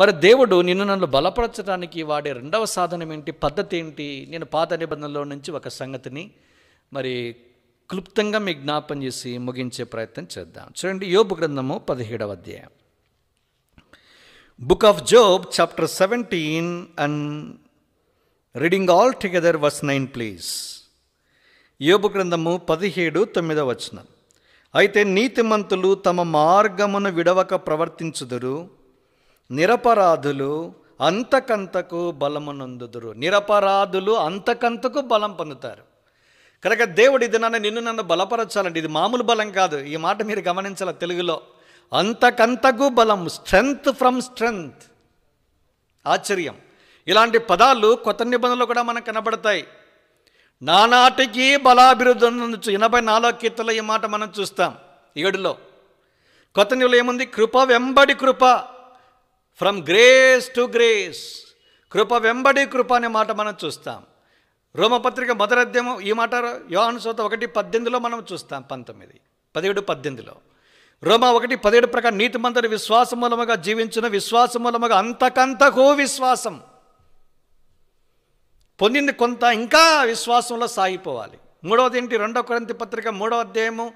మరి దేవుడు నిన్ను నన్ను బలపరచడానికి వాడే రెండవ సాధనం ఏంటి పద్ధతి ఏంటి నేను పాత నిబంధనలో నుంచి ఒక సంగతిని మరి క్లుప్తంగా మీ జ్ఞాపం చేసి ముగించే ప్రయత్నం చేద్దాం చూడండి యోబు గ్రంథము పదిహేడవ అధ్యాయం book of Job chapter seventeen and reading all together verse nine please యోబు గ్రంథము పదిహేడు తొమ్మిదవ వచనం అయితే నీతిమంతులు తమ మార్గమును విడవక ప్రవర్తించుదురు నిరపరాధులు అంతకంతకు బలమునందుదురు నిరపరాధులు అంతకంతకు బలం పొందుతారు కనుక దేవుడు ఇది నన్ను నిన్ను నన్ను బలపరచాలండి ఇది మామూలు బలం కాదు ఈ మాట మీరు గమనించాల తెలుగులో అంతకంతకు బలం స్ట్రెంగ్త్ ఫ్రమ్ స్ట్రెంగ్త్ ఆశ్చర్యం ఇలాంటి పదాలు కొత్త నిబంధనలు కూడా మనకు కనబడతాయి నానాటికి బలాభివృద్ధి ఎనభై నాలుగు కీర్తలో ఈ మాట మనం చూస్తాం ఏడులో కొత్త నిలో ఏముంది కృప వెంబడి కృప ఫ్రమ్ గ్రేస్ టు గ్రేస్ కృప వెంబడి కృప అనే మాట మనం చూస్తాం రోమపత్రిక మొదలధ్యమం ఈ మాట యోహన్ సోత ఒకటి పద్దెనిమిదిలో మనం చూస్తాం పంతొమ్మిది పదిహేడు పద్దెనిమిదిలో రోమ ఒకటి పదిహేడు ప్రకారం నీతిమంతటి విశ్వాసం మూలముగా జీవించిన విశ్వాసం మూలముగా అంతకంతకు విశ్వాసం పొందింది కొంత ఇంకా విశ్వాసంలో సాగిపోవాలి మూడవది ఏంటి రెండో క్రంతి పత్రిక మూడవ అధ్యాయము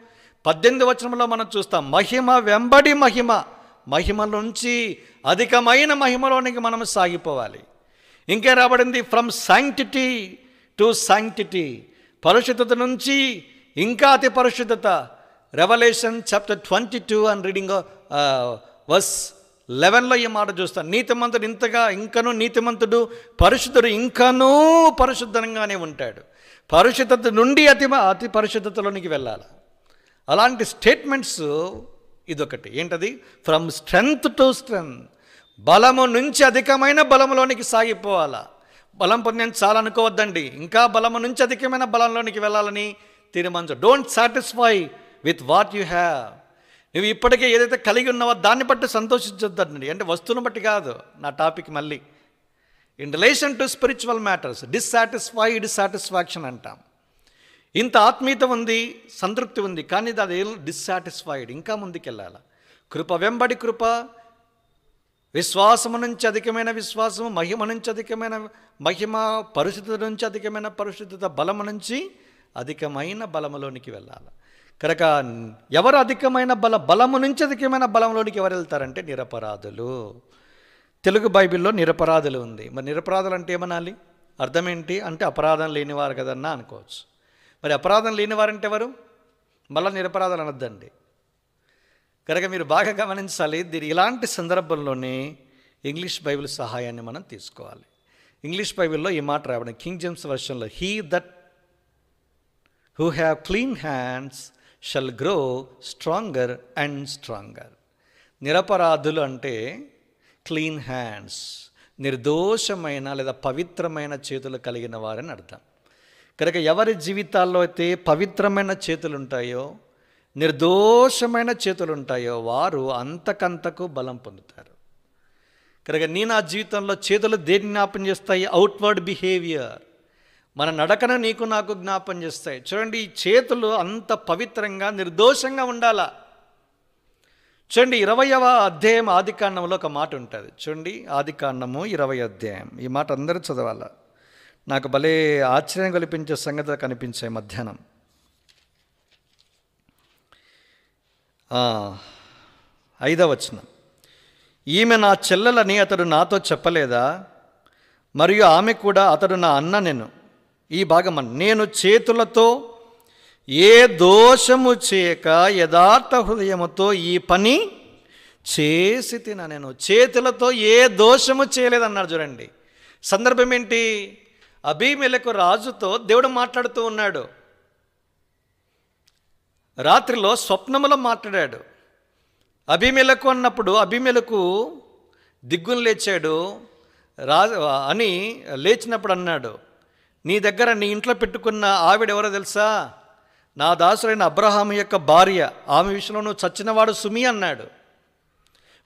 పద్దెనిమిది వచనంలో మనం చూస్తాం మహిమ వెంబడి మహిమ మహిమలోంచి అధికమైన మహిమలోనికి మనం సాగిపోవాలి ఇంకే రాబడింది ఫ్రమ్ శాంక్టిటీ టు సాంక్టిటీ పరిశుద్ధత నుంచి ఇంకా అతి పరిశుద్ధత Revelation chapter twenty two and reading verse లెవెన్లో ఈ మాట చూస్తాను నీతిమంతుడు ఇంతగా ఇంకనూ నీతిమంతుడు పరిశుద్ధుడు ఇంకనూ పరిశుద్ధంగానే ఉంటాడు పరిశుద్ధత నుండి అతి అతి పరిశుద్ధతలోనికి వెళ్ళాలి అలాంటి స్టేట్మెంట్స్ ఇదొకటి ఏంటది ఫ్రమ్ స్ట్రెంగ్త్ టు స్ట్రెంగ్త్ బలము నుంచి అధికమైన బలంలోనికి సాగిపోవాలా బలం పొందిన చాలా అనుకోవద్దండి ఇంకా బలము నుంచి అధికమైన బలంలోనికి వెళ్ళాలని తీర్మానించు don't satisfy with what you have నువ్వు ఇప్పటికే ఏదైతే కలిగి ఉన్నావో దాన్ని బట్టి సంతోషించొద్దండి అంటే వస్తువును బట్టి కాదు నా టాపిక్ మళ్ళీ in relation to spiritual matters dissatisfied satisfaction అంటాం ఇంత ఆత్మీయత ఉంది సంతృప్తి ఉంది కానీ దాని డిస్సాటిస్ఫైడ్ ఇంకా ముందుకెళ్ళాలి కృప వెంబడి కృప విశ్వాసము నుంచి అధికమైన విశ్వాసము మహిమ నుంచి అధికమైన మహిమ పరిశుద్ధత నుంచి అధికమైన పరిశుద్ధత బలము నుంచి అధికమైన బలములోనికి వెళ్ళాలి కనుక ఎవరు అధికమైన బల బలము నుంచి అధికమైన బలంలోనికి ఎవరు వెళ్తారంటే నిరపరాధులు తెలుగు బైబిల్లో నిరపరాధులు ఉంది మరి నిరపరాధులు అంటే ఏమనాలి అర్థం ఏంటి అంటే అపరాధం లేనివారు కదన్నా అనుకోవచ్చు మరి అపరాధం లేని వారంటే ఎవరు మళ్ళా నిరపరాధాలు అనొద్దండి కనుక మీరు బాగా గమనించాలి దీని ఇలాంటి సందర్భంలోనే ఇంగ్లీష్ బైబిల్ సహాయాన్ని మనం తీసుకోవాలి ఇంగ్లీష్ బైబిల్లో ఈ మాట రావడం కింగ్ జేమ్స్ వర్షన్లో he that who have clean hands shall grow stronger and stronger నిరపరాధులు అంటే క్లీన్ హ్యాండ్స్ నిర్దోషమైన లేదా పవిత్రమైన చేతులు కలిగిన వారని అర్థం కనుక ఎవరి జీవితాల్లో అయితే పవిత్రమైన చేతులు ఉంటాయో నిర్దోషమైన చేతులు ఉంటాయో వారు అంతకంతకు బలం పొందుతారు కనుక నీ నా జీవితంలో చేతులు దేన్ని జ్ఞాపం చేస్తాయి అవుట్వర్డ్ బిహేవియర్ మన నడకన నీకు నాకు జ్ఞాపం చేస్తాయి చూడండి ఈ చేతులు అంత పవిత్రంగా నిర్దోషంగా ఉండాలా చూడండి ఇరవయవ అధ్యాయం ఆదికాండంలో ఒక మాట ఉంటుంది చూడండి ఆదికాండము ఇరవై అధ్యాయం ఈ మాట అందరూ చదవాలా నాకు భలే ఆశ్చర్యం కల్పించే సంగతి కనిపించాయి మధ్యాహ్నం ఐదవ వచనం ఈమె నా చెల్లెలని అతడు నాతో చెప్పలేదా మరియు ఆమె కూడా అతడు నా అన్న నేను ఈ భాగం నేను చేతులతో ఏ దోషము చేయక యథార్థ హృదయముతో ఈ పని చేసి తిన నేను చేతులతో ఏ దోషము చేయలేదన్నాడు చూడండి సందర్భం ఏంటి అభిమెలకు రాజుతో దేవుడు మాట్లాడుతూ ఉన్నాడు రాత్రిలో స్వప్నములో మాట్లాడాడు అభిమెలకు అన్నప్పుడు అభిమెలకు దిగ్గును లేచాడు రా అని లేచినప్పుడు అన్నాడు నీ దగ్గర నీ ఇంట్లో పెట్టుకున్న ఆవిడ ఎవరో తెలుసా నా దాసుడైన అబ్రహాం యొక్క భార్య ఆమె విషయంలో నువ్వు చచ్చినవాడు సుమి అన్నాడు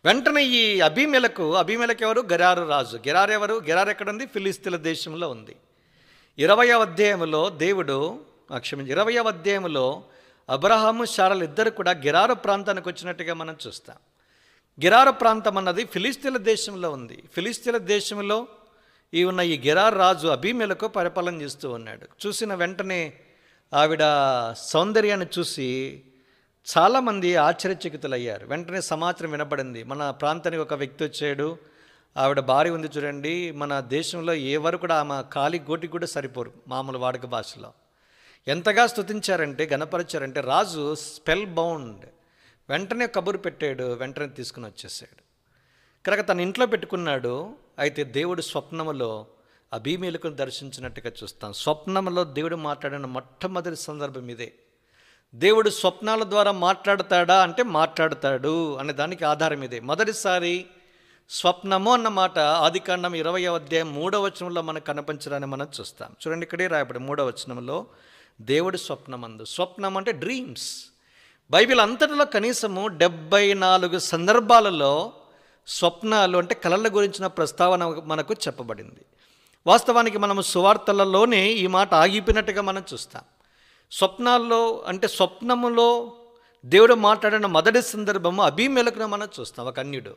వెంటనే ఈ అభిమెలకు అభిమెలకు ఎవరు గరారు రాజు గెరారు ఎవరు ఎక్కడ ఎక్కడుంది ఫిలిస్తీన్ల దేశంలో ఉంది ఇరవై అధ్యాయంలో దేవుడు క్షమించి ఇరవై అధ్యాయంలో అబ్రహాము శారలు ఇద్దరు కూడా గిరారు ప్రాంతానికి వచ్చినట్టుగా మనం చూస్తాం గిరారు ప్రాంతం అన్నది ఫిలిస్తీన్ల దేశంలో ఉంది ఫిలిస్తీన్ల దేశంలో ఈ ఉన్న ఈ గిరార్ రాజు అభిమేలకు పరిపాలన చేస్తూ ఉన్నాడు చూసిన వెంటనే ఆవిడ సౌందర్యాన్ని చూసి చాలామంది ఆశ్చర్యచకితులయ్యారు వెంటనే సమాచారం వినబడింది మన ప్రాంతానికి ఒక వ్యక్తి వచ్చాడు ఆవిడ భార్య ఉంది చూడండి మన దేశంలో వరకు కూడా ఆమె కాలి గోటికి కూడా సరిపోరు మామూలు వాడక భాషలో ఎంతగా స్థుతించారంటే గణపరిచారంటే రాజు స్పెల్ బౌండ్ వెంటనే కబురు పెట్టాడు వెంటనే తీసుకుని వచ్చేసాడు కనుక తన ఇంట్లో పెట్టుకున్నాడు అయితే దేవుడు స్వప్నములో అభిమేలుకుని దర్శించినట్టుగా చూస్తాం స్వప్నంలో దేవుడు మాట్లాడిన మొట్టమొదటి సందర్భం ఇదే దేవుడు స్వప్నాల ద్వారా మాట్లాడతాడా అంటే మాట్లాడతాడు అనే దానికి ఆధారం ఇదే మొదటిసారి స్వప్నము అన్నమాట ఆది కాండం ఇరవై అధ్యాయం మూడవ వచనంలో మనకు కనిపించడాన్ని మనం చూస్తాం చూడండి ఇక్కడే రాయబడి మూడవ వచనంలో దేవుడి స్వప్నమందు స్వప్నం అంటే డ్రీమ్స్ బైబిల్ అంతటిలో కనీసము డెబ్బై నాలుగు సందర్భాలలో స్వప్నాలు అంటే కళల గురించిన ప్రస్తావన మనకు చెప్పబడింది వాస్తవానికి మనము సువార్తలలోనే ఈ మాట ఆగిపోయినట్టుగా మనం చూస్తాం స్వప్నాల్లో అంటే స్వప్నములో దేవుడు మాట్లాడిన మొదటి సందర్భము అభిమేలకును మనం చూస్తాం ఒక అన్యుడు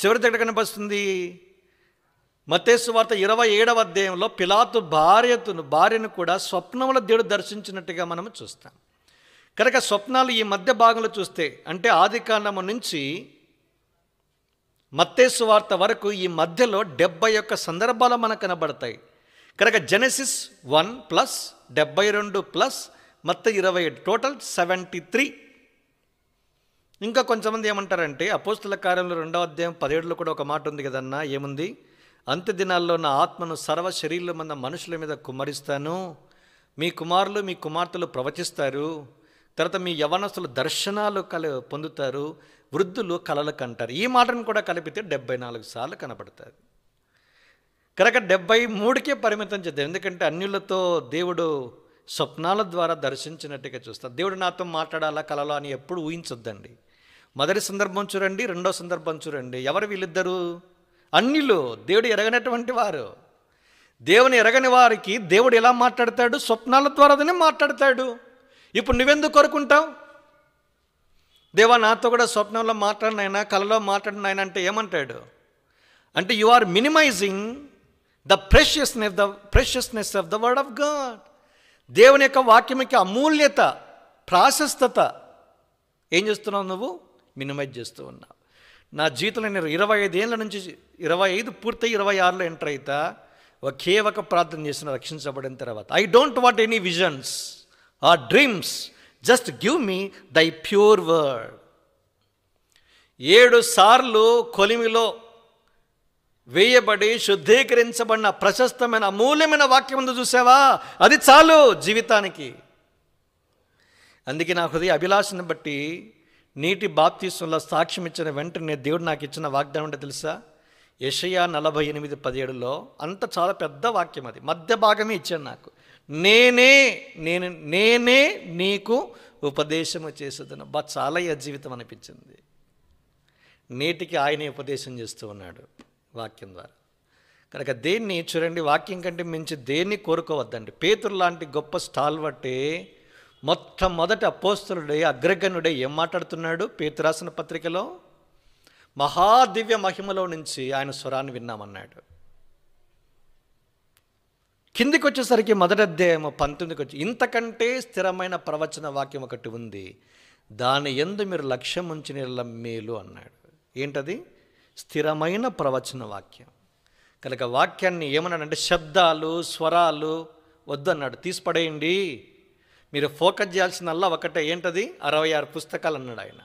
చివరి దగ్గర కనిపిస్తుంది మతేసు వార్త ఇరవై ఏడవ అధ్యాయంలో పిలాతు భార్యతను భార్యను కూడా స్వప్నముల దేవుడు దర్శించినట్టుగా మనం చూస్తాం కనుక స్వప్నాలు ఈ మధ్య భాగంలో చూస్తే అంటే ఆది కాండము నుంచి మత్తేసు వార్త వరకు ఈ మధ్యలో డెబ్బై యొక్క సందర్భాలు మనకు కనబడతాయి కనుక జెనసిస్ వన్ ప్లస్ డెబ్బై రెండు ప్లస్ మత్త ఇరవై టోటల్ సెవెంటీ త్రీ ఇంకా కొంతమంది ఏమంటారంటే అపోస్తుల కార్యంలో రెండవ అధ్యాయం పదిహేడులో కూడా ఒక మాట ఉంది కదన్నా ఏముంది అంత్య దినాల్లో నా ఆత్మను సర్వ శరీరం మన మనుషుల మీద కుమ్మరిస్తాను మీ కుమారులు మీ కుమార్తెలు ప్రవచిస్తారు తర్వాత మీ యవనస్తులు దర్శనాలు కల పొందుతారు వృద్ధులు కలలు కంటారు ఈ మాటను కూడా కలిపితే డెబ్బై నాలుగు సార్లు కనపడతారు కనుక డెబ్బై మూడుకే పరిమితం చేద్దాం ఎందుకంటే అన్యులతో దేవుడు స్వప్నాల ద్వారా దర్శించినట్టుగా చూస్తాను దేవుడు నాతో మాట్లాడాలా కలలో అని ఎప్పుడు ఊహించొద్దండి మొదటి సందర్భం చూడండి రెండో సందర్భం చూడండి ఎవరు వీళ్ళిద్దరు అన్నిలు దేవుడు ఎరగనటువంటి వారు దేవుని ఎరగని వారికి దేవుడు ఎలా మాట్లాడతాడు స్వప్నాల ద్వారానే మాట్లాడతాడు ఇప్పుడు నువ్వెందుకు కోరుకుంటావు దేవా నాతో కూడా స్వప్నంలో మాట్లాడినైనా కలలో మాట్లాడినైనా అంటే ఏమంటాడు అంటే you are minimizing the preciousness the preciousness of the word of God దేవుని యొక్క వాక్యం యొక్క అమూల్యత ప్రాశస్తత ఏం చేస్తున్నావు నువ్వు మినిమైజ్ చేస్తూ ఉన్నా నా జీవితంలో నేను ఇరవై ఐదేళ్ళ నుంచి ఇరవై ఐదు పూర్తయి ఇరవై ఆరులో ఎంటర్ అయితే ఒకే ఒక ప్రార్థన చేసిన రక్షించబడిన తర్వాత I don't want any visions or dreams just give me thy pure word ఏడు సార్లు కొలిమిలో వేయబడి శుద్ధీకరించబడిన ప్రశస్తమైన అమూల్యమైన వాక్యం ముందు చూసావా అది చాలు జీవితానికి అందుకే నా హృదయ అభిలాషను బట్టి నీటి బాప్తీసంలో సాక్ష్యం ఇచ్చిన వెంటనే దేవుడు నాకు ఇచ్చిన వాగ్దానం అంటే తెలుసా యషయా నలభై ఎనిమిది పదిహేడులో అంత చాలా పెద్ద వాక్యం అది మధ్య భాగమే ఇచ్చాను నాకు నేనే నేను నేనే నీకు ఉపదేశము చేసేది బా చాలా జీవితం అనిపించింది నేటికి ఆయనే ఉపదేశం చేస్తూ ఉన్నాడు వాక్యం ద్వారా కనుక దేన్ని చూడండి వాక్యం కంటే మించి దేన్ని కోరుకోవద్దండి పేతురు లాంటి గొప్ప స్టాల్ బట్టే మొట్టమొదట అపోస్తలుడై అగ్రగణుడై ఏం మాట్లాడుతున్నాడు పేతురాసిన పత్రికలో మహాదివ్య మహిమలో నుంచి ఆయన స్వరాన్ని విన్నామన్నాడు కిందికి వచ్చేసరికి మొదటి అధ్యాయము పంతొమ్మిదికి వచ్చి ఇంతకంటే స్థిరమైన ప్రవచన వాక్యం ఒకటి ఉంది దాని ఎందు మీరు లక్ష్యం ఉంచి మేలు అన్నాడు ఏంటది స్థిరమైన ప్రవచన వాక్యం కనుక వాక్యాన్ని ఏమన్నాడంటే శబ్దాలు స్వరాలు వద్దన్నాడు తీసిపడేయండి మీరు ఫోకస్ చేయాల్సిందల్లా ఒకటే ఏంటది అరవై ఆరు పుస్తకాలు అన్నాడు ఆయన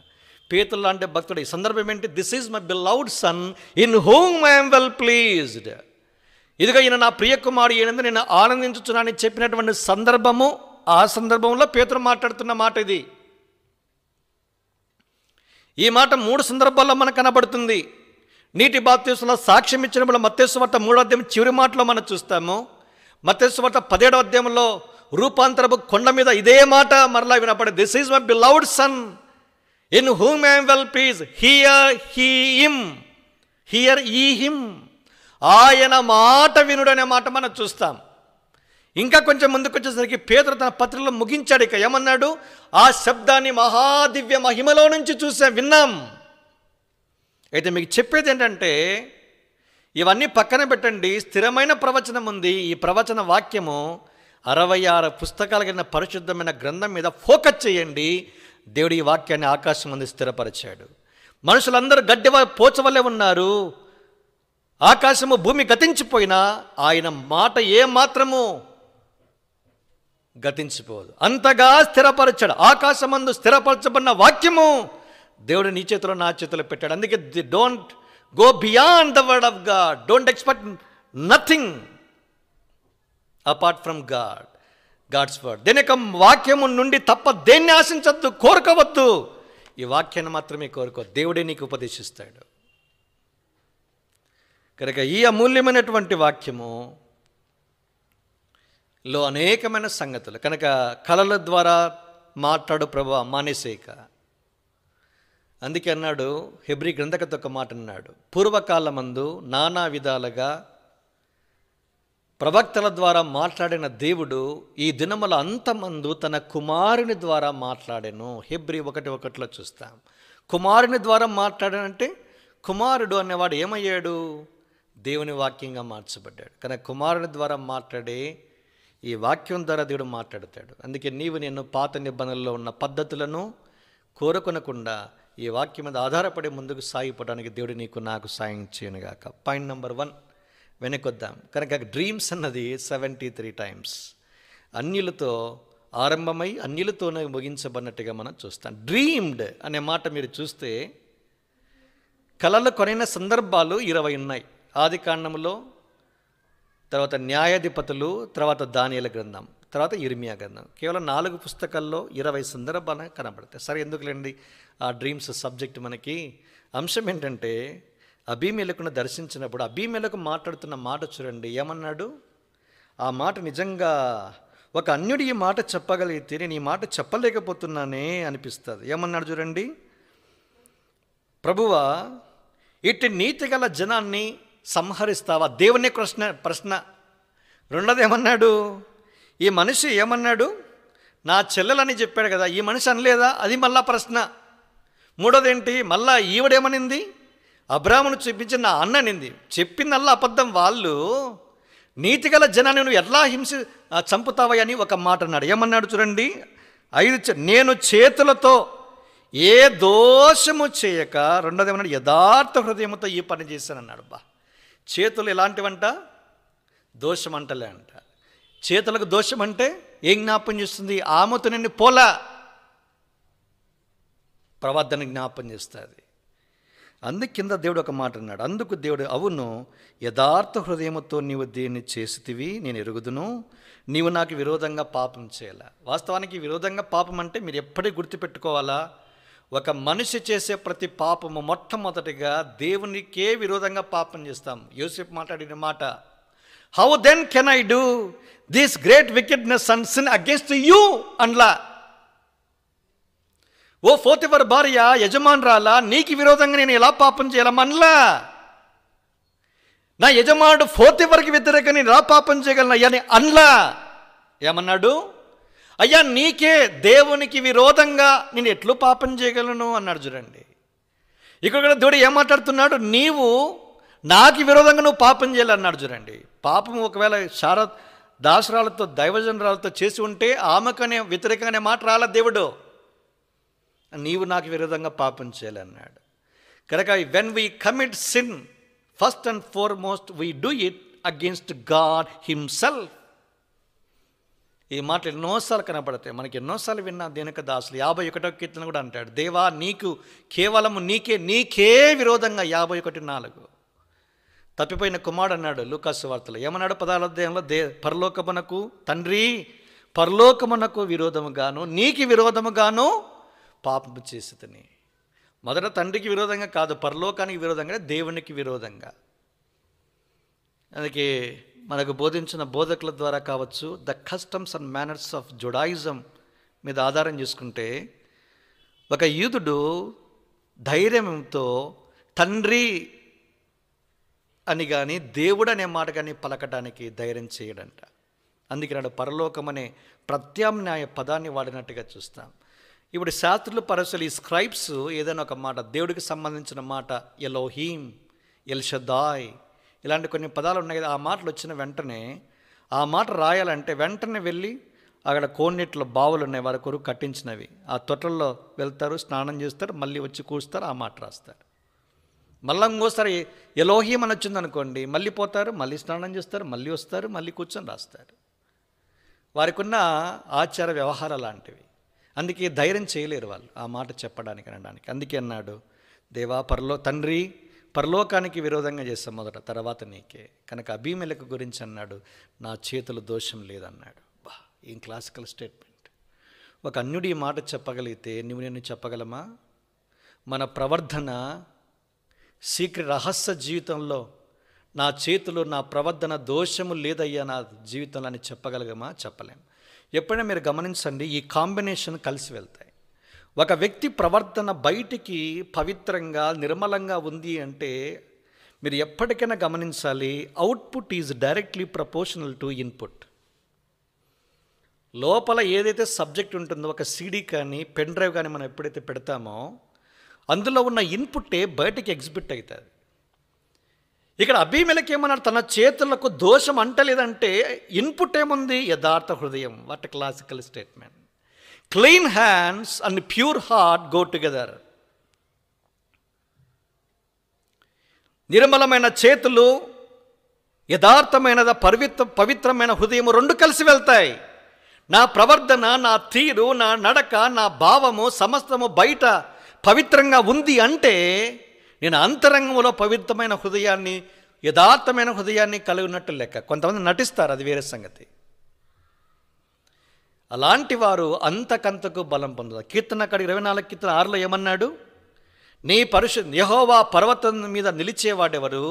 పేతులు లాంటి భక్తుడు ఈ సందర్భం ఏంటి this is my beloved son in whom I'm well pleased ఇదిగా ఈయన నా ప్రియ కుమారు ఏంటంటే నేను ఆనందించుతున్నానని చెప్పినటువంటి సందర్భము ఆ సందర్భంలో పేతులు మాట్లాడుతున్న మాట ఇది ఈ మాట మూడు సందర్భాల్లో మనకు కనబడుతుంది నీటి బాప్తీసులో సాక్ష్యం ఇచ్చినప్పుడు మత్స్యవార్త మూడో అధ్యాయం చివరి మాటలో మనం చూస్తాము వర్త పదేడో అధ్యాయంలో రూపాంతరపు కొండ మీద ఇదే మాట మరలా వినపడే this is my beloved son in whom I'm well please hear he him hear ఈ హిమ్ ఆయన మాట వినుడు అనే మాట మనం చూస్తాం ఇంకా కొంచెం ముందుకు వచ్చేసరికి పేదరు తన పత్రికలో ముగించాడు ఇక ఏమన్నాడు ఆ శబ్దాన్ని మహాదివ్య మహిమలో నుంచి చూసాం విన్నాం అయితే మీకు చెప్పేది ఏంటంటే ఇవన్నీ పక్కన పెట్టండి స్థిరమైన ప్రవచనం ఉంది ఈ ప్రవచన వాక్యము అరవై ఆరు పుస్తకాల కింద పరిశుద్ధమైన గ్రంథం మీద ఫోకస్ చేయండి దేవుడు ఈ వాక్యాన్ని ఆకాశం అంది స్థిరపరిచాడు మనుషులందరూ గడ్డి పోచవలే ఉన్నారు ఆకాశము భూమి గతించిపోయినా ఆయన మాట ఏ మాత్రము గతించిపోదు అంతగా స్థిరపరచాడు ఆకాశమందు స్థిరపరచబడిన వాక్యము దేవుడు నీ చేతిలో నా చేతిలో పెట్టాడు అందుకే don't go beyond the word of God don't expect nothing apart from God God's word దీని యొక్క వాక్యము నుండి తప్ప దేన్ని ఆశించద్దు కోరుకోవద్దు ఈ వాక్యాన్ని మాత్రమే కోరుకో దేవుడే నీకు ఉపదేశిస్తాడు కనుక ఈ అమూల్యమైనటువంటి వాక్యము లో అనేకమైన సంగతులు కనుక కళల ద్వారా మాట్లాడు ప్రభు మానేసేక అందుకే అన్నాడు హెబ్రి గ్రంథకత ఒక మాట అన్నాడు పూర్వకాలమందు నానా విధాలుగా ప్రవక్తల ద్వారా మాట్లాడిన దేవుడు ఈ దినముల అంతమందు తన కుమారుని ద్వారా మాట్లాడాను హెబ్రి ఒకటి ఒకటిలో చూస్తాం కుమారుని ద్వారా మాట్లాడానంటే కుమారుడు అనేవాడు ఏమయ్యాడు దేవుని వాక్యంగా మార్చబడ్డాడు కానీ కుమారుని ద్వారా మాట్లాడే ఈ వాక్యం ద్వారా దేవుడు మాట్లాడతాడు అందుకే నీవు నేను పాత నిబంధనల్లో ఉన్న పద్ధతులను కోరుకొనకుండా ఈ వాక్యం మీద ఆధారపడి ముందుకు సాగిపోవడానికి దేవుడు నీకు నాకు సాయం చేయనుగాక పాయింట్ నెంబర్ వన్ వెనకొద్దాం కనుక డ్రీమ్స్ అన్నది సెవెంటీ త్రీ టైమ్స్ అన్యులతో ఆరంభమై అన్యులతోనే ముగించబడినట్టుగా మనం చూస్తాం డ్రీమ్డ్ అనే మాట మీరు చూస్తే కళలు కొనైన సందర్భాలు ఇరవై ఉన్నాయి ఆది కాండంలో తర్వాత న్యాయాధిపతులు తర్వాత దానియల గ్రంథం తర్వాత ఇర్మియా గ్రంథం కేవలం నాలుగు పుస్తకాల్లో ఇరవై సందర్భాలు కనబడతాయి సరే ఎందుకులేండి ఆ డ్రీమ్స్ సబ్జెక్ట్ మనకి అంశం ఏంటంటే అభిమేలకును దర్శించినప్పుడు అభిమేలకు మాట్లాడుతున్న మాట చూడండి ఏమన్నాడు ఆ మాట నిజంగా ఒక అన్యుడి ఈ మాట చెప్పగలిగితే నేను ఈ మాట చెప్పలేకపోతున్నానే అనిపిస్తుంది ఏమన్నాడు చూడండి ప్రభువా ఇటు నీతి గల జనాన్ని సంహరిస్తావా దేవుని ప్రశ్న ప్రశ్న రెండోది ఏమన్నాడు ఈ మనిషి ఏమన్నాడు నా చెల్లెలని చెప్పాడు కదా ఈ మనిషి అనలేదా అది మళ్ళా ప్రశ్న మూడోదేంటి మళ్ళా ఈవిడేమనింది అబ్రాహ్మును చూపించిన నా అన్ననింది చెప్పిందల్లా అబద్ధం వాళ్ళు నీతిగల జనాన్ని నువ్వు ఎలా హింస చంపుతావని ఒక మాట అన్నాడు ఏమన్నాడు చూడండి ఐదు నేను చేతులతో ఏ దోషము చేయక రెండోది ఏమన్నాడు యథార్థ హృదయంతో ఈ పని చేశానన్నాడు బా చేతులు ఎలాంటివంట దోషం అంటలే అంట చేతులకు దోషం అంటే ఏం జ్ఞాపం చేస్తుంది ఆమెతో నిన్ను పోలా ప్రవర్ధన జ్ఞాపం చేస్తుంది అందుకు కింద దేవుడు ఒక మాట అన్నాడు అందుకు దేవుడు అవును యథార్థ హృదయముతో నీవు దీన్ని చేసితివి నేను ఎరుగుదును నీవు నాకు విరోధంగా పాపం చేయాల వాస్తవానికి విరోధంగా పాపం అంటే మీరు ఎప్పటికీ గుర్తుపెట్టుకోవాలా ఒక మనిషి చేసే ప్రతి పాపము మొట్టమొదటిగా దేవునికే విరోధంగా పాపం చేస్తాం యూసెఫ్ మాట్లాడిన మాట how then can I do this great wickedness sons sin against you అండ్లా ఓ ఫోతివర్ భార్య యజమానురాలా నీకు విరోధంగా నేను ఎలా పాపం చేయాలమన్లా నా యజమానుడు ఫోతివర్కి వ్యతిరేకంగా నేను ఎలా పాపం చేయగలను అయ్యా అని అన్లా ఏమన్నాడు అయ్యా నీకే దేవునికి విరోధంగా నేను ఎట్లు పాపం చేయగలను అన్నాడు చూడండి ఇక్కడ కూడా దేవుడు ఏం మాట్లాడుతున్నాడు నీవు నాకు విరోధంగా నువ్వు పాపం చేయాలన్నాడు చూడండి పాపం ఒకవేళ శారద్ దాసరాలతో దైవజనరాలతో చేసి ఉంటే ఆమెకనే వ్యతిరేకంగానే మాట రాలా దేవుడు నీవు నాకు విరోధంగా పాపం చేయాలన్నాడు కనుక when we commit sin first and foremost we do it against God himself ఈ మాటలు ఎన్నోసార్లు కనబడతాయి మనకి ఎన్నోసార్లు విన్నా దేనిక దాసులు యాభై ఒకటో కీర్తన కూడా అంటాడు దేవా నీకు కేవలము నీకే నీకే విరోధంగా యాభై ఒకటి నాలుగు తప్పిపోయిన కుమారుడు అన్నాడు లూకాసు వార్తలు ఏమన్నాడు పదార్థంలో దే పరలోకమునకు తండ్రి పరలోకమునకు విరోధముగాను నీకు విరోధముగాను పాపం చేసి తిని మొదట తండ్రికి విరోధంగా కాదు పరలోకానికి విరోధంగా దేవునికి విరోధంగా అందుకే మనకు బోధించిన బోధకుల ద్వారా కావచ్చు the customs and manners of Judaism మీద ఆధారం చేసుకుంటే ఒక యూదుడు ధైర్యంతో తండ్రి అని కానీ దేవుడు అనే మాట కానీ పలకడానికి ధైర్యం చేయడంట అందుకే నాడు పరలోకం అనే ప్రత్యామ్నాయ పదాన్ని వాడినట్టుగా చూస్తాం ఇప్పుడు శాస్త్రులు పరసలు ఈ స్క్రైబ్స్ ఏదైనా ఒక మాట దేవుడికి సంబంధించిన మాట ఎలోహీం ఎల్షదాయ్ ఇలాంటి కొన్ని పదాలు ఉన్నాయి కదా ఆ మాటలు వచ్చిన వెంటనే ఆ మాట రాయాలంటే వెంటనే వెళ్ళి అక్కడ కోన్నిట్లో బావులు ఉన్నాయి వారి కొరకు కట్టించినవి ఆ తొట్టల్లో వెళ్తారు స్నానం చేస్తారు మళ్ళీ వచ్చి కూస్తారు ఆ మాట రాస్తారు మళ్ళీ ఇంకోసారి ఎలోహీం అని అనుకోండి మళ్ళీ పోతారు మళ్ళీ స్నానం చేస్తారు మళ్ళీ వస్తారు మళ్ళీ కూర్చొని రాస్తారు వారికి ఉన్న ఆచార వ్యవహారాలు లాంటివి అందుకే ధైర్యం చేయలేరు వాళ్ళు ఆ మాట చెప్పడానికి అనడానికి అందుకే అన్నాడు దేవా పరలో తండ్రి పరలోకానికి విరోధంగా చేస్తాం మొదట తర్వాత నీకే కనుక అభిమేలకు గురించి అన్నాడు నా చేతులు దోషం లేదన్నాడు బా ఏం క్లాసికల్ స్టేట్మెంట్ ఒక అన్యుడు మాట చెప్పగలిగితే నువ్వు నేను చెప్పగలమా మన ప్రవర్ధన సీక్రి రహస్య జీవితంలో నా చేతులు నా ప్రవర్ధన దోషము లేదయ్యా నా జీవితంలో అని చెప్పగలగమా చెప్పలేము ఎప్పుడైనా మీరు గమనించండి ఈ కాంబినేషన్ కలిసి వెళ్తాయి ఒక వ్యక్తి ప్రవర్తన బయటికి పవిత్రంగా నిర్మలంగా ఉంది అంటే మీరు ఎప్పటికైనా గమనించాలి output is directly proportional to input లోపల ఏదైతే సబ్జెక్ట్ ఉంటుందో ఒక సీడీ కానీ పెన్ డ్రైవ్ కానీ మనం ఎప్పుడైతే పెడతామో అందులో ఉన్న ఇన్పుట్టే బయటికి ఎగ్జిబిట్ అవుతుంది ఇక్కడ అభిమేలకి ఏమన్నాడు తన చేతులకు దోషం అంటలేదంటే ఇన్పుట్ ఏముంది యథార్థ హృదయం what classical statement clean hands and pure heart go together నిర్మలమైన చేతులు యథార్థమైనదా పవిత్ర పవిత్రమైన హృదయం రెండు కలిసి వెళ్తాయి నా ప్రవర్తన నా తీరు నా నడక నా భావము సమస్తము బయట పవిత్రంగా ఉంది అంటే నేను అంతరంగంలో పవిత్రమైన హృదయాన్ని యథార్థమైన హృదయాన్ని కలిగినట్టు లెక్క కొంతమంది నటిస్తారు అది వేరే సంగతి అలాంటి వారు అంతకంతకు బలం పొందుతారు కీర్తన అక్కడ ఇరవై నాలుగు కీర్తన ఆరులో ఏమన్నాడు నీ పరిశు యహోవా పర్వతం మీద నిలిచేవాడెవరు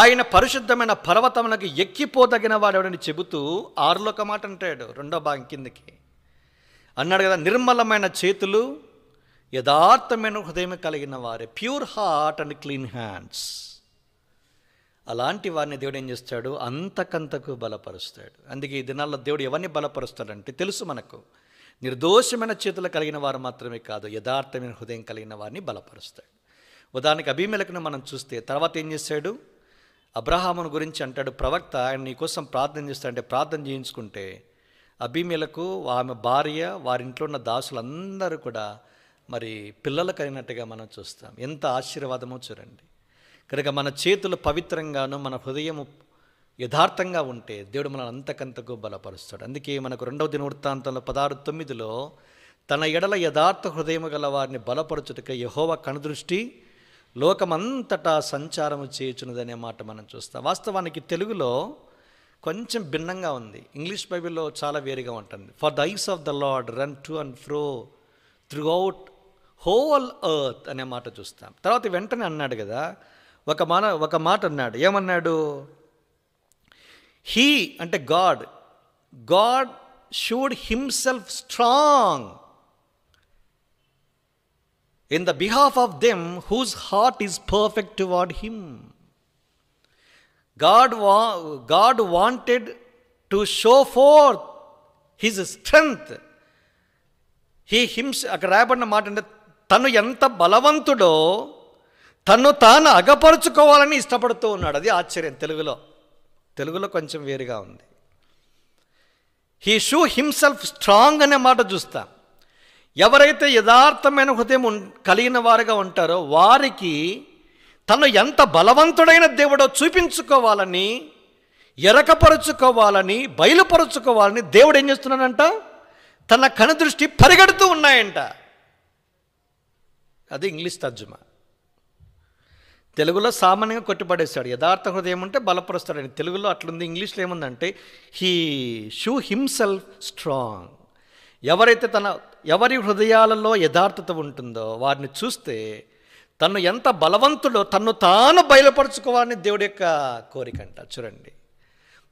ఆయన పరిశుద్ధమైన పర్వతములకు ఎక్కిపోదగిన వాడెవడని చెబుతూ ఆరులో ఒక మాట అంటాడు రెండో భాగం కిందకి అన్నాడు కదా నిర్మలమైన చేతులు యథార్థమైన హృదయం కలిగిన వారే pure heart and clean hands అలాంటి వారిని దేవుడు ఏం చేస్తాడు అంతకంతకు బలపరుస్తాడు అందుకే ఈ దినాల్లో దేవుడు ఎవరిని బలపరుస్తాడంటే తెలుసు మనకు నిర్దోషమైన చేతులు కలిగిన వారు మాత్రమే కాదు యథార్థమైన హృదయం కలిగిన వారిని బలపరుస్తాడు ఉదాహరణకి అభిమేలకును మనం చూస్తే తర్వాత ఏం చేశాడు అబ్రహామును గురించి అంటాడు ప్రవక్త ఆయన నీకోసం ప్రార్థన చేస్తాడంటే ప్రార్థన చేయించుకుంటే అభిమేలకు ఆమె భార్య వారింట్లో ఉన్న దాసులందరూ కూడా మరి పిల్లలకు అయినట్టుగా మనం చూస్తాం ఎంత ఆశీర్వాదమో చూడండి కనుక మన చేతులు పవిత్రంగాను మన హృదయము యథార్థంగా ఉంటే దేవుడు మనల్ని అంతకంతకు బలపరుస్తాడు అందుకే మనకు రెండవ దిన వృత్తాంతంలో పదహారు తొమ్మిదిలో తన ఎడల యథార్థ హృదయము గల వారిని బలపరచుటక యహోవ కనుదృష్టి లోకమంతటా సంచారము చేయుచున్నదనే మాట మనం చూస్తాం వాస్తవానికి తెలుగులో కొంచెం భిన్నంగా ఉంది ఇంగ్లీష్ బైబిల్లో చాలా వేరుగా ఉంటుంది for the eyes of the lord run to and fro throughout whole earth అనే మాట చూస్తాం తర్వాత వెంటనే అన్నాడు కదా ఒక మన ఒక మాట అన్నాడు ఏమన్నాడు హీ అంటే God God should himself strong in the behalf of them whose heart is perfect టు వాడ్ హిమ్ గాడ్ వా God wanted to show forth his strength he హిమ్స్ అక్కడ రాయబడిన మాట అంటే తను ఎంత బలవంతుడో తను తాను అగపరుచుకోవాలని ఇష్టపడుతూ ఉన్నాడు అది ఆశ్చర్యం తెలుగులో తెలుగులో కొంచెం వేరుగా ఉంది హీ షూ హిమ్సెల్ఫ్ స్ట్రాంగ్ అనే మాట చూస్తా ఎవరైతే యథార్థమైన హృదయం కలిగిన వారుగా ఉంటారో వారికి తను ఎంత బలవంతుడైన దేవుడో చూపించుకోవాలని ఎరకపరుచుకోవాలని బయలుపరుచుకోవాలని దేవుడు ఏం చేస్తున్నాడంట తన కనుదృష్టి పరిగెడుతూ ఉన్నాయంట అది ఇంగ్లీష్ తర్జుమా తెలుగులో సామాన్యంగా కొట్టిపడేస్తాడు యథార్థ హృదయం బలపరుస్తాడు అని తెలుగులో అట్లుంది ఇంగ్లీష్లో ఏముందంటే హీ షూ హిమ్సెల్ఫ్ స్ట్రాంగ్ ఎవరైతే తన ఎవరి హృదయాలలో యథార్థత ఉంటుందో వారిని చూస్తే తను ఎంత బలవంతుడో తను తాను బయలుపరచుకోవాలని దేవుడి యొక్క కోరిక అంట చూడండి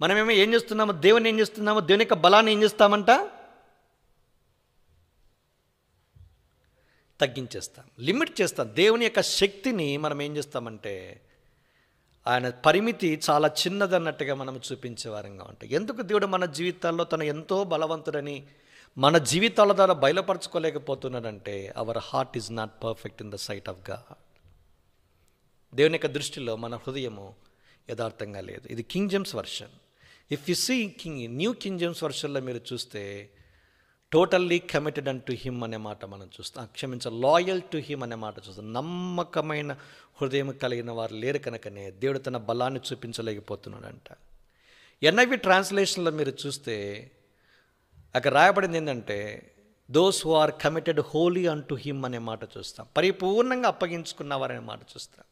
మనమేమో ఏం చేస్తున్నామో దేవుని ఏం చేస్తున్నామో దేవుని యొక్క బలాన్ని ఏం చేస్తామంట తగ్గించేస్తాం లిమిట్ చేస్తాం దేవుని యొక్క శక్తిని మనం ఏం చేస్తామంటే ఆయన పరిమితి చాలా చిన్నదన్నట్టుగా మనం చూపించే వారంగా ఉంటాం ఎందుకు దేవుడు మన జీవితాల్లో తను ఎంతో బలవంతుడని మన జీవితాల ద్వారా బయలుపరచుకోలేకపోతున్నాడంటే our heart is not perfect in the sight of God దేవుని యొక్క దృష్టిలో మన హృదయము యథార్థంగా లేదు ఇది King James version if you see King New King James వర్షన్లో మీరు చూస్తే totally committed and to him అనే మాట మనం చూస్తాం క్షమించ లాయల్ టు హిమ్ అనే మాట చూస్తాం నమ్మకమైన హృదయం కలిగిన వారు లేరు కనుకనే దేవుడు తన బలాన్ని చూపించలేకపోతున్నాడంట ఎన్ఐవి ట్రాన్స్లేషన్లో మీరు చూస్తే అక్కడ రాయబడింది ఏంటంటే those who are committed wholly unto him అనే మాట చూస్తాం పరిపూర్ణంగా అప్పగించుకున్నవారనే మాట చూస్తాం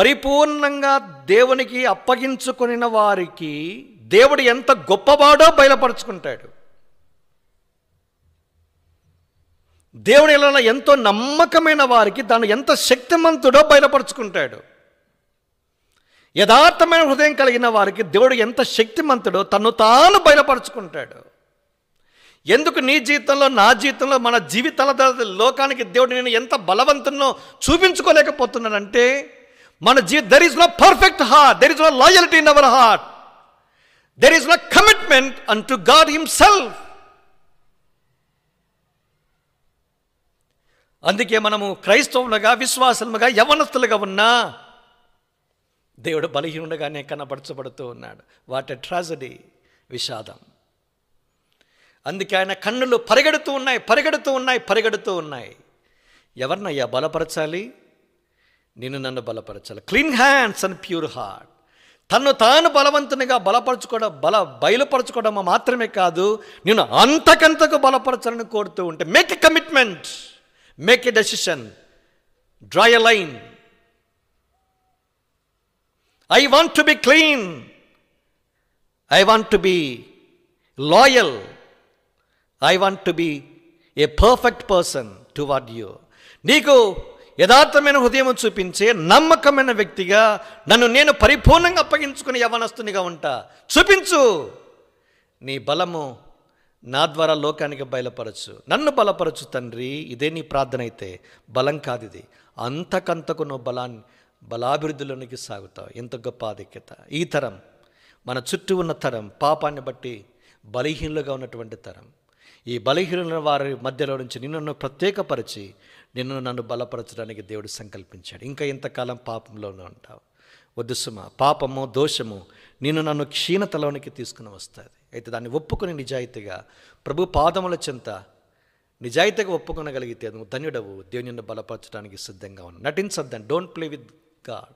పరిపూర్ణంగా దేవునికి అప్పగించుకుని వారికి దేవుడు ఎంత గొప్పవాడో బయలుపరుచుకుంటాడు దేవుడు ఎలా ఎంతో నమ్మకమైన వారికి తను ఎంత శక్తిమంతుడో బయలుపరుచుకుంటాడు యథార్థమైన హృదయం కలిగిన వారికి దేవుడు ఎంత శక్తిమంతుడో తను తాను బయలుపరుచుకుంటాడు ఎందుకు నీ జీవితంలో నా జీవితంలో మన జీవితాల లోకానికి దేవుడు నేను ఎంత బలవంతున్నో చూపించుకోలేకపోతున్నానంటే మన జీ there is no perfect heart there is no loyalty in our heart there is no commitment and to God himself అందుకే మనము క్రైస్తవులుగా విశ్వాసములుగా యవనస్తులుగా ఉన్నా దేవుడు బలహీనుడుగానే కనపరచబడుతూ ఉన్నాడు వాట్ ట్రాజడీ విషాదం అందుకే ఆయన కన్నులు పరిగెడుతూ ఉన్నాయి పరిగెడుతూ ఉన్నాయి పరిగెడుతూ ఉన్నాయి ఎవరినయ్యా బలపరచాలి నిన్ను నన్ను బలపరచాలి clean hands and pure heart తన్ను తాను బలవంతునిగా బలపరచుకోవడం బల బయలుపరచుకోవడం మాత్రమే కాదు నేను అంతకంతకు బలపరచాలని కోరుతూ ఉంటే make a commitment make a decision draw a line I want to be clean I want to be loyal I want to be a perfect person toward you నీకు యథార్థమైన హృదయం చూపించే నమ్మకమైన వ్యక్తిగా నన్ను నేను పరిపూర్ణంగా అప్పగించుకుని యవనస్తునిగా ఉంటా చూపించు నీ బలము నా ద్వారా లోకానికి బయలుపరచు నన్ను బలపరచు తండ్రి ఇదే నీ ప్రార్థన అయితే బలం కాదిది అంతకంతకు నువ్వు బలాన్ని బలాభివృద్ధిలోనికి సాగుతావు ఎంత గొప్ప ఆధిక్యత ఈ తరం మన చుట్టూ ఉన్న తరం పాపాన్ని బట్టి బలహీనులుగా ఉన్నటువంటి తరం ఈ బలహీనుల వారి మధ్యలో నుంచి నిన్ను ప్రత్యేకపరిచి నిన్ను నన్ను బలపరచడానికి దేవుడు సంకల్పించాడు ఇంకా ఇంతకాలం పాపంలోనే ఉంటావు వద్దు సుమ పాపము దోషము నిన్ను నన్ను క్షీణతలోనికి తీసుకుని వస్తుంది అయితే దాన్ని ఒప్పుకుని నిజాయితీగా ప్రభు పాదముల చింత నిజాయితీగా ఒప్పుకునగలిగితే నువ్వు ధన్యుడవు దేవుని బలపరచడానికి సిద్ధంగా ఉన్నావు నటించద్దని డోంట్ ప్లే విత్ గాడ్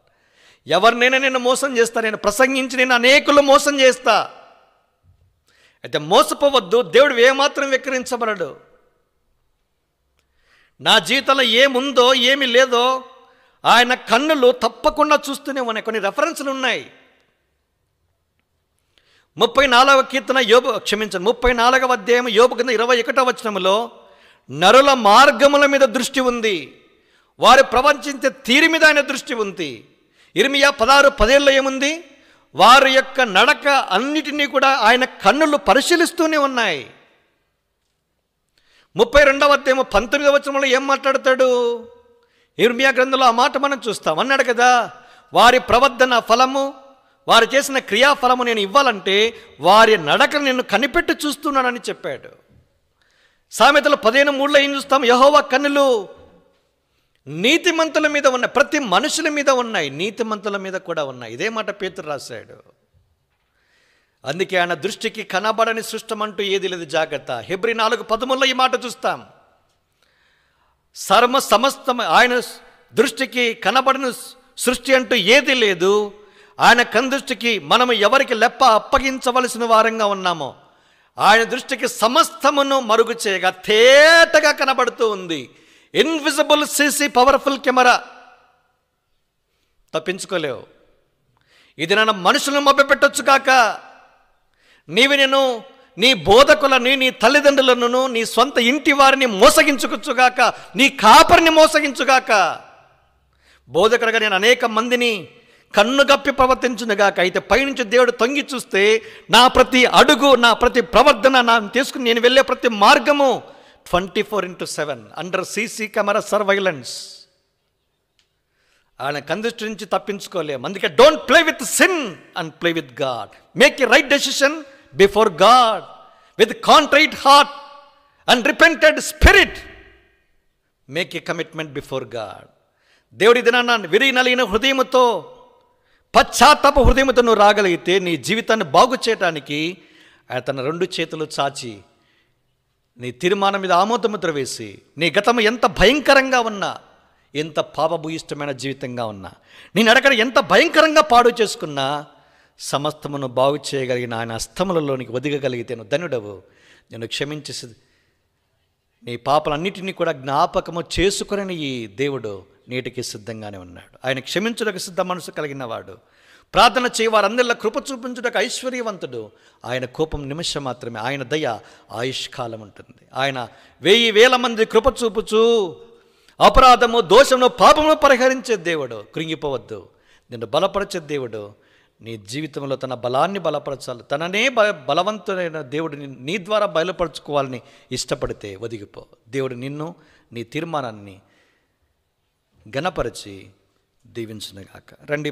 ఎవరినైనా నేను మోసం చేస్తా నేను ప్రసంగించి నేను అనేకులు మోసం చేస్తా అయితే మోసపోవద్దు దేవుడు ఏమాత్రం విక్రయించబడడు నా జీవితంలో ఏముందో ఏమి లేదో ఆయన కన్నులు తప్పకుండా చూస్తూనే ఉన్నాయి కొన్ని రెఫరెన్స్లు ఉన్నాయి ముప్పై నాలుగవ కీర్తన యోబు క్షమించండి ముప్పై నాలుగవ అధ్యాయం యోబు కింద ఇరవై ఒకటవ వచనంలో నరుల మార్గముల మీద దృష్టి ఉంది వారు ప్రవర్తించే తీరు మీద ఆయన దృష్టి ఉంది ఇరిమియా పదహారు పదేళ్ళు ఏముంది వారి యొక్క నడక అన్నిటినీ కూడా ఆయన కన్నులు పరిశీలిస్తూనే ఉన్నాయి ముప్పై రెండవ అధ్యాయం పంతొమ్మిదవ వచనంలో ఏం మాట్లాడతాడు ఇర్మియా గ్రంథంలో ఆ మాట మనం చూస్తాం అన్నాడు కదా వారి ప్రవర్ధన ఫలము వారు చేసిన క్రియాఫలము నేను ఇవ్వాలంటే వారి నడకను నేను కనిపెట్టి చూస్తున్నానని చెప్పాడు సామెతలు పదిహేను మూడులో ఏం చూస్తాం యహోవా కన్నులు నీతిమంతుల మీద ఉన్న ప్రతి మనుషుల మీద ఉన్నాయి నీతిమంతుల మీద కూడా ఉన్నాయి ఇదే మాట పేతురు రాశాడు అందుకే ఆయన దృష్టికి కనబడని సృష్టమంటూ ఏది లేదు జాగ్రత్త హెబ్రి నాలుగు పదముల్లో ఈ మాట చూస్తాం సర్వ సమస్తం ఆయన దృష్టికి కనబడని సృష్టి అంటూ ఏది లేదు ఆయన కందృష్టికి మనం ఎవరికి లెప్ప అప్పగించవలసిన వారంగా ఉన్నామో ఆయన దృష్టికి సమస్తమును మరుగు చేయగా తేటగా కనబడుతూ ఉంది ఇన్విజిబుల్ సీసీ పవర్ఫుల్ కెమెరా తప్పించుకోలేవు ఇది నన్ను మనుషులను మభ్యపెట్టొచ్చు కాక నీవి నేను నీ బోధకులను నీ తల్లిదండ్రులను నీ సొంత ఇంటి వారిని మోసగించుకొచ్చుగాక నీ కాపరిని మోసగించుగాక బోధకులుగా నేను అనేక మందిని కన్ను గప్పి ప్రవర్తించునుగాక అయితే పైనుంచి దేవుడు తొంగి చూస్తే నా ప్రతి అడుగు నా ప్రతి ప్రవర్తన నా తీసుకుని నేను వెళ్ళే ప్రతి మార్గము twenty four into seven under CC camera surveillance ఆయన కందిష్టి నుంచి తప్పించుకోలేము అందుకే don't play with sin and play with God make a right decision before God with contrite heart and repented spirit make a commitment before God దేవుడి దినాన్ని విరిగి నలిగిన హృదయంతో పశ్చాత్తాప హృదయంతో నువ్వు రాగలిగితే నీ జీవితాన్ని బాగు చేయటానికి ఆయన తన రెండు చేతులు చాచి నీ తీర్మానం మీద ఆమోదముద్ర వేసి నీ గతం ఎంత భయంకరంగా ఉన్నా ఎంత పాపభూయిష్టమైన జీవితంగా ఉన్నా నీ నడకడ ఎంత భయంకరంగా పాడు చేసుకున్నా సమస్తమును బాగు చేయగలిగిన ఆయన అస్తములలోనికి ఒదిగగలిగితే నువ్వు ధనుడవు నేను క్షమించేసి నీ పాపలన్నిటినీ కూడా జ్ఞాపకము చేసుకుని ఈ దేవుడు నేటికి సిద్ధంగానే ఉన్నాడు ఆయన క్షమించుటకు సిద్ధ మనసు కలిగిన వాడు ప్రార్థన చేయవారందరిలో కృప చూపించుటకు ఐశ్వర్యవంతుడు ఆయన కోపం నిమిషం మాత్రమే ఆయన దయ ఆయుష్కాలం ఉంటుంది ఆయన వెయ్యి వేల మంది కృప చూపుచు అపరాధము దోషము పాపము పరిహరించే దేవుడు కృంగిపోవద్దు నిన్ను బలపరిచే దేవుడు నీ జీవితంలో తన బలాన్ని బలపరచాలి తననే బ బలవంతుడైన దేవుడిని నీ ద్వారా బయలుపరచుకోవాలని ఇష్టపడితే ఒదిగిపో దేవుడు నిన్ను నీ తీర్మానాన్ని గణపరిచి దీవించినగాక రండి